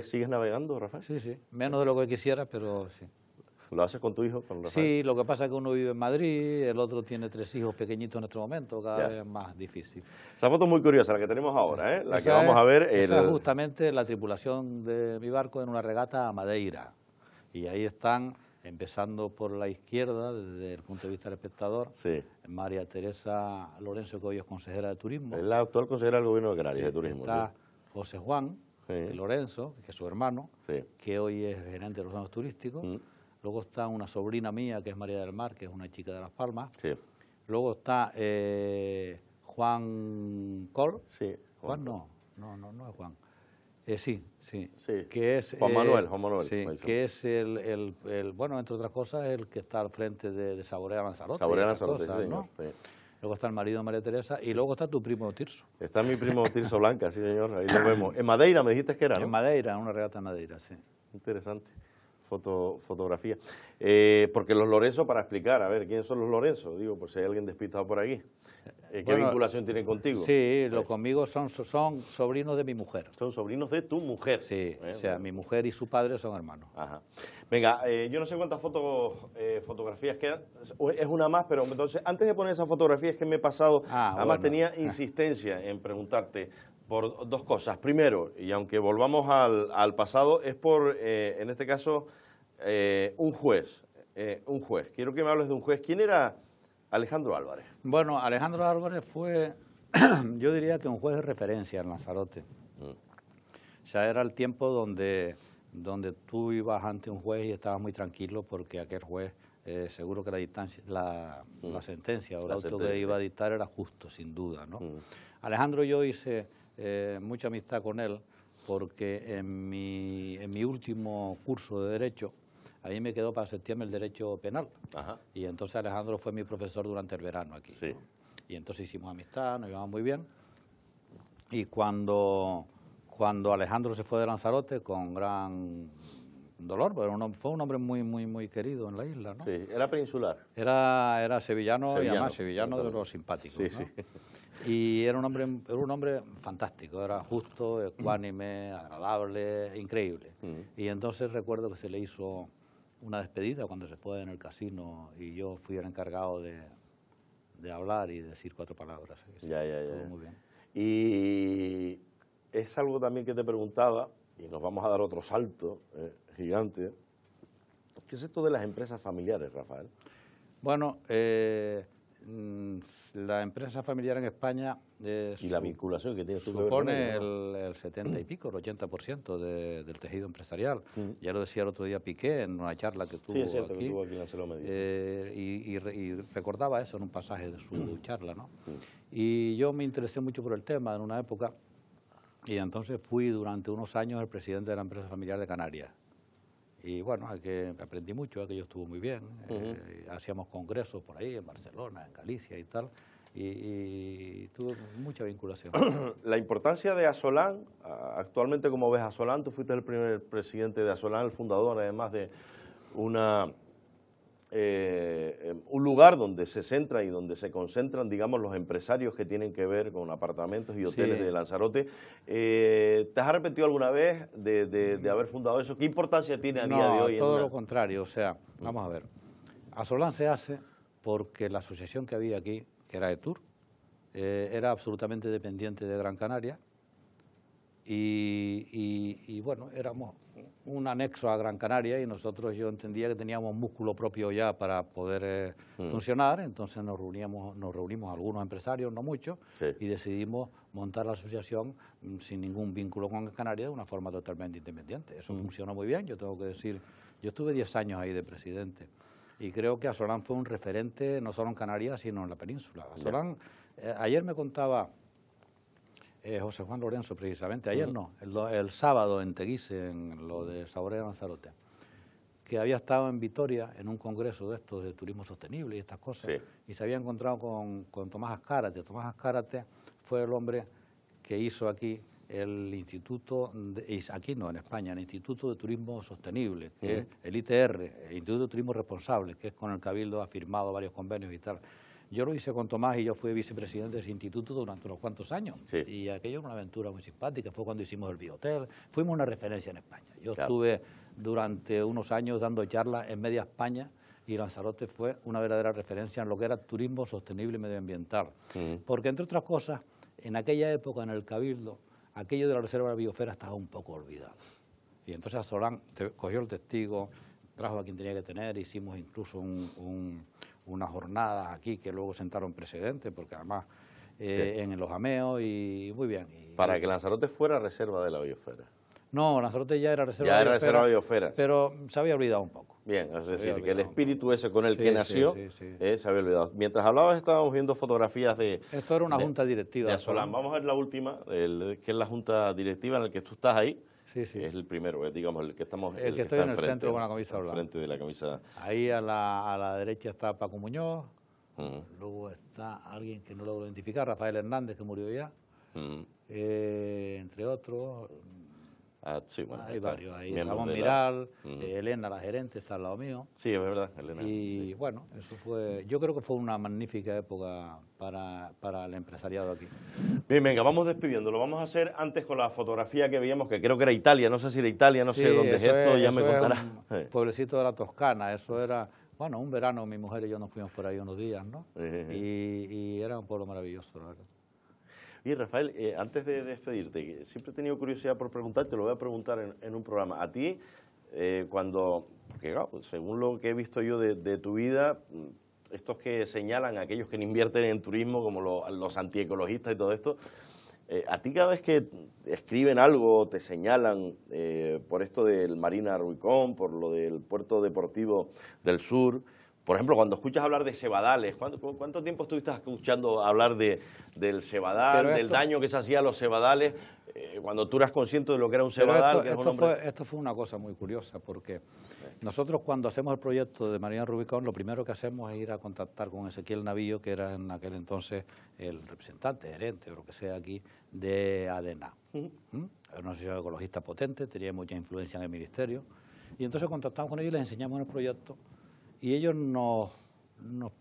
¿Sigues, navegando, Rafael? Sí, sí, menos de lo que quisiera, pero sí. ¿Lo haces con tu hijo, con Rafael? Sí, lo que pasa es que uno vive en Madrid, el otro tiene tres hijos pequeñitos en este momento, cada vez más difícil. Esa foto es muy curiosa, la que tenemos ahora, ¿eh? la que vamos a ver. Esa es justamente la tripulación de mi barco en una regata a Madeira. Y ahí están, empezando por la izquierda, desde el punto de vista del espectador, María Teresa Lorenzo, que hoy es consejera de turismo. Es la actual consejera del gobierno de de turismo. Está José Juan eh, Lorenzo, que es su hermano, que hoy es gerente de los zonas turísticos. Mm. Luego está una sobrina mía, que es María del Mar, que es una chica de Las Palmas. Luego está eh, Juan Col. Juan, no, no, no, no es Juan. Eh, sí, sí, Que es, Juan eh, Manuel, Juan Manuel. Sí, que es el, bueno, entre otras cosas, el que está al frente de, Saborea Lanzarote. Saborea Lanzarote, sí, Luego está el marido María Teresa y luego está tu primo Tirso. Está mi primo Tirso Blanca, sí, señor, ahí lo vemos. En Madeira me dijiste que era, ¿no? En Madeira, una regata en Madeira, sí. Interesante. Foto, fotografía. Eh, porque los Lorenzo, para explicar, a ver, ¿quiénes son los Lorenzo? Digo, por si hay alguien despistado por aquí. ¿Qué vinculación tienen contigo? Sí, los conmigo son, son sobrinos de mi mujer. Son sobrinos de tu mujer. Sí, eh, o sea, mi mujer y su padre son hermanos. Ajá. Venga, eh, yo no sé cuántas fotos, eh, fotografías quedan. Es una más, pero entonces, antes de poner esas fotografías que me he pasado, ah, además tenía ah. insistencia en preguntarte por dos cosas. Primero, y aunque volvamos al pasado, es por, en este caso, un juez. un juez. Quiero que me hables de un juez. ¿Quién era Alejandro Álvarez. Bueno, Alejandro Álvarez fue, yo diría que un juez de referencia en Lanzarote. O mm. sea, era el tiempo donde, donde tú ibas ante un juez y estabas muy tranquilo porque aquel juez eh, seguro que la, mm. la, sentencia o el auto que iba a dictar era justo, sin duda. ¿no? Mm. Alejandro yo hice eh, mucha amistad con él porque en mi, en mi último curso de Derecho a mí me quedó para septiembre el derecho penal. Y entonces Alejandro fue mi profesor durante el verano aquí. Y entonces hicimos amistad, nos llevamos muy bien. Y cuando, cuando Alejandro se fue de Lanzarote con gran dolor, pero fue un hombre muy, muy, muy querido en la isla, Sí, era peninsular. Era, era sevillano, y además sevillano de los simpáticos, Y era un hombre, era un hombre fantástico, era justo, ecuánime, agradable, increíble. Mm. Y entonces recuerdo que se le hizo una despedida cuando se puede en el casino y yo fui el encargado de, hablar y decir cuatro palabras. Ya, ya, ya. Y es algo también que te preguntaba, y nos vamos a dar otro salto eh, gigante. ¿Qué es esto de las empresas familiares, Rafael? Bueno, eh, Mm, la empresa familiar en España eh, y la vinculación que supone el, 70 y pico, el 80% de, del tejido empresarial. Mm. Ya lo decía el otro día Piqué en una charla que tuvo aquí, en eh, y, recordaba eso en un pasaje de su mm. charla. ¿no? Y yo me interesé mucho por el tema en una época y entonces fui durante unos años el presidente de la empresa familiar de Canarias. Y bueno, que aprendí mucho, aquello estuvo muy bien. Eh, hacíamos congresos por ahí, en Barcelona, en Galicia y tal. Y, y tuve mucha vinculación. La importancia de Asolán, actualmente como ves Asolán, tú fuiste el primer presidente de Asolán, el fundador además de una eh, em, un lugar donde se centra y donde se concentran, digamos, los empresarios que tienen que ver con apartamentos y hoteles de Lanzarote. Eh, ¿Te has arrepentido alguna vez de, haber fundado eso? ¿Qué importancia tiene a día de hoy? Todo lo contrario, o sea, vamos a ver. Azolán se hace porque la asociación que había aquí, que era ETUR, eh, era absolutamente dependiente de Gran Canaria y, bueno, éramos un anexo a Gran Canaria y nosotros yo entendía que teníamos músculo propio ya para poder eh, mm. funcionar, entonces nos reuníamos, nos reunimos algunos empresarios, no muchos, y decidimos montar la asociación mm, sin ningún vínculo con Canarias de una forma totalmente independiente. Eso mm. funciona funcionó muy bien, yo tengo que decir, yo estuve 10 años ahí de presidente y creo que Asolán fue un referente no solo en Canarias, sino en la península. Asolán, eh, ayer me contaba eh, José Juan Lorenzo, precisamente, ayer mm. no, el, sábado en Teguise, en lo de Saborea Lanzarote, que había estado en Vitoria en un congreso de estos de turismo sostenible y estas cosas, y se había encontrado con, Tomás Azcárate. Tomás Azcárate fue el hombre que hizo aquí el Instituto, de, aquí no, en España, el Instituto de Turismo Sostenible, que mm. el ITR, el Instituto de Turismo Responsable, que es con el Cabildo ha firmado varios convenios y tal. Yo lo hice con Tomás y yo fui vicepresidente de ese instituto durante unos cuantos años. Y aquello fue una aventura muy simpática. Fue cuando hicimos el Biotel. Fuimos una referencia en España. Yo estuve durante unos años dando charlas en media España y Lanzarote fue una verdadera referencia en lo que era turismo sostenible y medioambiental. Porque, entre otras cosas, en aquella época, en el Cabildo, aquello de la Reserva de la Biosfera estaba un poco olvidado. Y entonces a Solán cogió el testigo, trajo a quien tenía que tener, hicimos incluso un unas jornadas aquí que luego sentaron precedentes, porque además eh, en los ameos y muy bien. Para que Lanzarote fuera reserva de la biosfera. No, Lanzarote ya era reserva de la biosfera. reserva de Pero se había olvidado un poco. Bien, es decir, que el espíritu ese con el que nació eh, se había olvidado. Mientras hablabas estábamos viendo fotografías de... Esto era una junta directiva. De Solán. Vamos a ver la última, que es la junta directiva en la que tú estás ahí. Es el primero, digamos, el que estamos... El, que, está en el centro con la camisa de la camisa... Ahí a la, a la derecha está Paco Muñoz, mm. luego está alguien que no logro identificar, Rafael Hernández, que murió ya, mm. eh, entre otros, Ah, sí, bueno, hay varios ahí. Miral, mm. eh, Elena, la gerente, está al lado mío. Sí, es verdad, Elena. Y bueno, eso fue, yo creo que fue una magnífica época para, el empresariado aquí. Bien, venga, vamos despidiendo. Lo vamos a hacer antes con la fotografía que veíamos, que creo que era Italia, no sé si era Italia, no sé dónde es esto, ya me contará. pueblecito de la Toscana, eso era... Bueno, un verano mi mujer y yo nos fuimos por ahí unos días, ¿no? Y, y era un pueblo maravilloso, la verdad. Y Rafael, eh, antes de despedirte, siempre he tenido curiosidad por preguntarte, lo voy a preguntar en, un programa. A ti, eh, cuando, pues, según lo que he visto yo de, tu vida, mm, estos que señalan, aquellos que no invierten en turismo, como los antiecologistas y todo esto, eh, a ti cada vez que escriben algo, te señalan por esto del Marina Ruicón, por lo del puerto deportivo del sur, por ejemplo, cuando escuchas hablar de Cebadales, ¿cuánto, tiempo estuviste escuchando hablar de, del Cebadal, del daño que se hacía a los Cebadales, eh, cuando tú eras consciente de lo que era un Cebadal? Esto, fue, una cosa muy curiosa, porque nosotros cuando hacemos el proyecto de María Rubicón, lo primero que hacemos es ir a contactar con Ezequiel Navillo, que era en aquel entonces el representante, gerente o lo que sea aquí, de ADENA. ¿Mm? Era una sociedad ecologista potente, tenía mucha influencia en el ministerio. Y entonces contactamos con ellos y les enseñamos el proyecto y ellos nos,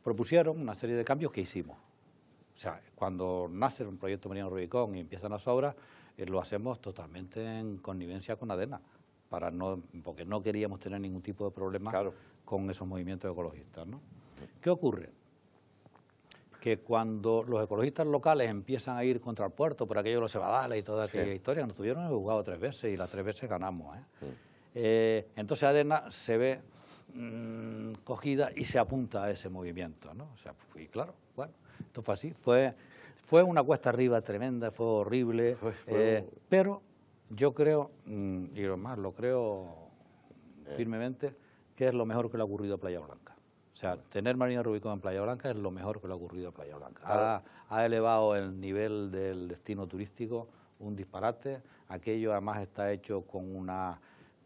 propusieron una serie de cambios que hicimos. O sea, cuando nace un proyecto Mariano Rubicón y empiezan las obras, eh, lo hacemos totalmente en connivencia con ADENA, para no, porque no queríamos tener ningún tipo de problema con esos movimientos ecologistas. ¿no? ¿Qué ocurre? que cuando los ecologistas locales empiezan a ir contra el puerto por aquello de los cebadales y toda aquella historia, nos tuvieron jugado tres veces y las tres veces ganamos. ¿eh? Eh, entonces ADENA se ve Mm, cogida y se apunta a ese movimiento, ¿no? O sea, y claro, bueno, esto fue así, fue, fue una cuesta arriba tremenda, fue horrible, eh, pero yo creo, mm, y lo más, lo creo eh. firmemente, que es lo mejor que le ha ocurrido a Playa Blanca. O sea, tener Marina Rubicón en Playa Blanca es lo mejor que le ha ocurrido a Playa Blanca. ha elevado el nivel del destino turístico un disparate. Aquello además está hecho con una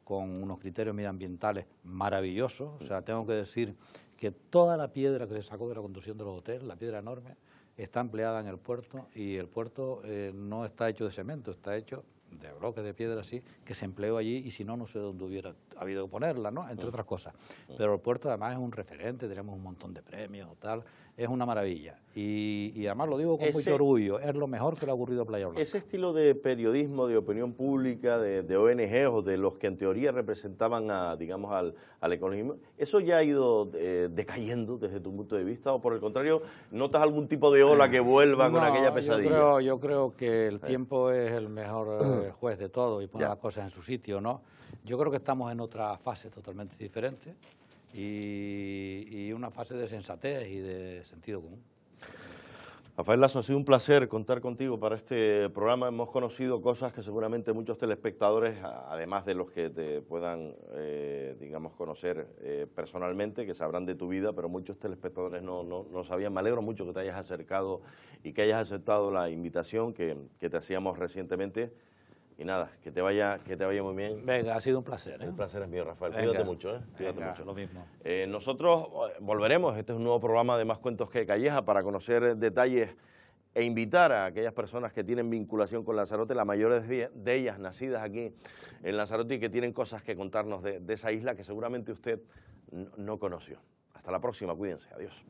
con unos criterios medioambientales maravillosos. O sea, tengo que decir que toda la piedra que se sacó de la construcción de los hoteles, la piedra enorme, está empleada en el puerto y el puerto eh, no está hecho de cemento, está hecho de bloques de piedra así, que se empleó allí y si no, no sé dónde hubiera habido que ponerla, ¿no? Entre otras cosas. Pero el puerto además es un referente, tenemos un montón de premios, o tal es una maravilla. Y, además lo digo con mucho orgullo, es lo mejor que le ha ocurrido a Playa Blanca. Ese estilo de periodismo, de opinión pública, de, ONG o de los que en teoría representaban a, digamos, al, al ¿eso ya ha ido eh, decayendo desde tu punto de vista? ¿O por el contrario, notas algún tipo de ola que vuelva con aquella pesadilla? Yo creo, que el eh. tiempo es el mejor eh, juez de todo y pone las cosas en su sitio, ¿no? Yo creo que estamos en otra fase totalmente diferente y, una fase de sensatez y de sentido común. Rafael Lazo, ha sido un placer contar contigo para este programa. Hemos conocido cosas que seguramente muchos telespectadores, además de los que te puedan, eh, digamos, conocer eh, personalmente, que sabrán de tu vida, pero muchos telespectadores no, no, sabían. Me alegro mucho que te hayas acercado y que hayas aceptado la invitación que, que te hacíamos recientemente y nada, que te vaya, que te vaya muy bien. Venga, ha sido un placer. ¿eh? Un placer es mío, Rafael. Cuídate mucho, ¿eh? Cuídate mucho. Lo mismo. Eh, nosotros eh, volveremos. Este es un nuevo programa de Más Cuentos que Calleja para conocer eh, detalles e invitar a aquellas personas que tienen vinculación con Lanzarote, la mayoría de ellas nacidas aquí en Lanzarote y que tienen cosas que contarnos de esa isla que seguramente usted no conoció. Hasta la próxima, cuídense, adiós.